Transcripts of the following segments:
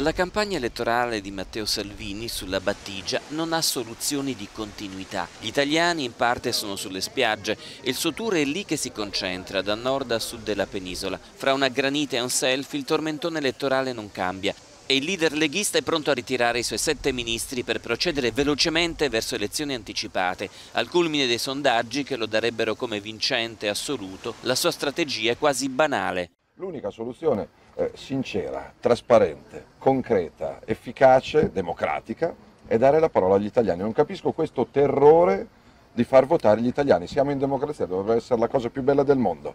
La campagna elettorale di Matteo Salvini sulla battigia non ha soluzioni di continuità. Gli italiani in parte sono sulle spiagge e il suo tour è lì che si concentra, da nord a sud della penisola. Fra una granita e un selfie il tormentone elettorale non cambia. E il leader leghista è pronto a ritirare i suoi sette ministri per procedere velocemente verso elezioni anticipate, al culmine dei sondaggi che lo darebbero come vincente assoluto, la sua strategia è quasi banale. L'unica soluzione eh, sincera, trasparente, concreta, efficace, democratica è dare la parola agli italiani. Non capisco questo terrore di far votare gli italiani. Siamo in democrazia, dovrebbe essere la cosa più bella del mondo.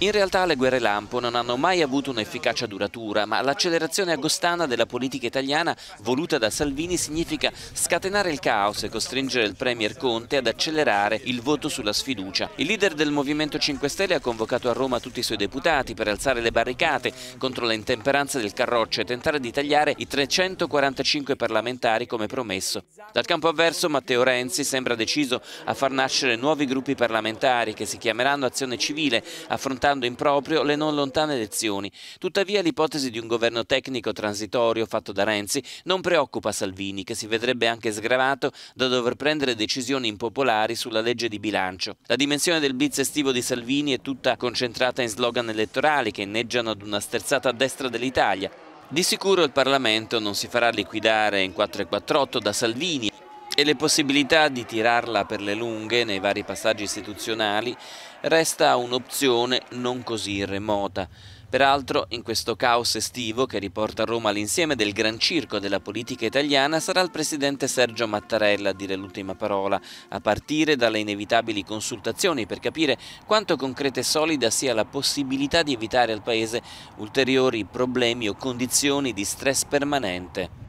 In realtà le guerre lampo non hanno mai avuto un'efficacia duratura, ma l'accelerazione agostana della politica italiana voluta da Salvini significa scatenare il caos e costringere il Premier Conte ad accelerare il voto sulla sfiducia. Il leader del Movimento 5 Stelle ha convocato a Roma tutti i suoi deputati per alzare le barricate contro le intemperanze del Carroccio e tentare di tagliare i 345 parlamentari come promesso. Dal campo avverso Matteo Renzi sembra deciso a far nascere nuovi gruppi parlamentari che si chiameranno Azione Civile, affrontando diventando in proprio le non lontane elezioni. Tuttavia l'ipotesi di un governo tecnico transitorio fatto da Renzi non preoccupa Salvini, che si vedrebbe anche sgravato da dover prendere decisioni impopolari sulla legge di bilancio. La dimensione del blitz estivo di Salvini è tutta concentrata in slogan elettorali che inneggiano ad una sterzata a destra dell'Italia. Di sicuro il Parlamento non si farà liquidare in 448 da Salvini, e le possibilità di tirarla per le lunghe nei vari passaggi istituzionali resta un'opzione non così remota. Peraltro, in questo caos estivo che riporta Roma all'insieme del gran circo della politica italiana, sarà il presidente Sergio Mattarella a dire l'ultima parola, a partire dalle inevitabili consultazioni per capire quanto concreta e solida sia la possibilità di evitare al Paese ulteriori problemi o condizioni di stress permanente.